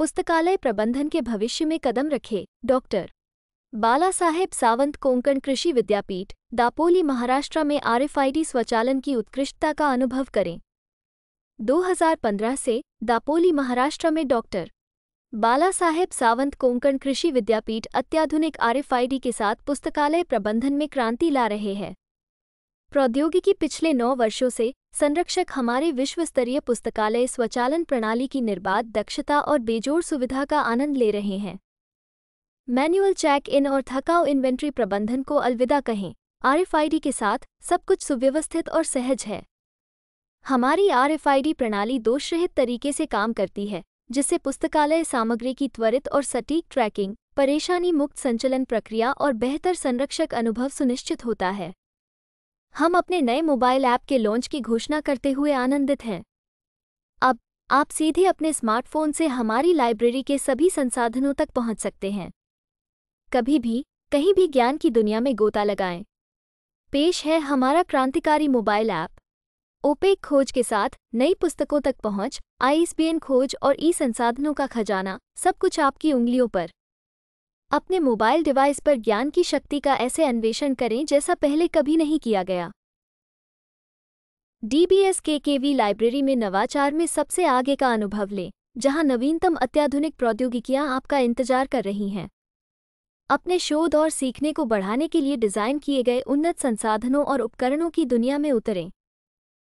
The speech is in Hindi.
पुस्तकालय प्रबंधन के भविष्य में कदम रखे डॉक्टर बाला साहेब सावंत कोंकण कृषि विद्यापीठ दापोली महाराष्ट्र में आरएफआईडी स्वचालन की उत्कृष्टता का अनुभव करें 2015 से दापोली महाराष्ट्र में डॉक्टर बाला साहेब सावंत कोंकण कृषि विद्यापीठ अत्याधुनिक आरएफआईडी के साथ पुस्तकालय प्रबंधन में क्रांति ला रहे हैं प्रौद्योगिकी पिछले नौ वर्षों से संरक्षक हमारे विश्व स्तरीय पुस्तकालय स्वचालन प्रणाली की निर्बाध दक्षता और बेजोड़ सुविधा का आनंद ले रहे हैं मैनुअल चेक इन और थकाऊ इन्वेंट्री प्रबंधन को अलविदा कहें आरएफआईडी के साथ सब कुछ सुव्यवस्थित और सहज है हमारी आरएफआईडी प्रणाली दोषरहित तरीके से काम करती है जिससे पुस्तकालय सामग्री की त्वरित और सटीक ट्रैकिंग परेशानी मुक्त संचलन प्रक्रिया और बेहतर संरक्षक अनुभव सुनिश्चित होता है हम अपने नए मोबाइल ऐप के लॉन्च की घोषणा करते हुए आनंदित हैं अब आप सीधे अपने स्मार्टफोन से हमारी लाइब्रेरी के सभी संसाधनों तक पहुंच सकते हैं कभी भी कहीं भी ज्ञान की दुनिया में गोता लगाएं पेश है हमारा क्रांतिकारी मोबाइल ऐप ओपेक खोज के साथ नई पुस्तकों तक पहुंच आईएसबीएन खोज और ई संसाधनों का खजाना सब कुछ आपकी उंगलियों पर अपने मोबाइल डिवाइस पर ज्ञान की शक्ति का ऐसे अन्वेषण करें जैसा पहले कभी नहीं किया गया डीबीएस केकेवी लाइब्रेरी में नवाचार में सबसे आगे का अनुभव लें जहां नवीनतम अत्याधुनिक प्रौद्योगिकियां आपका इंतजार कर रही हैं अपने शोध और सीखने को बढ़ाने के लिए डिज़ाइन किए गए उन्नत संसाधनों और उपकरणों की दुनिया में उतरें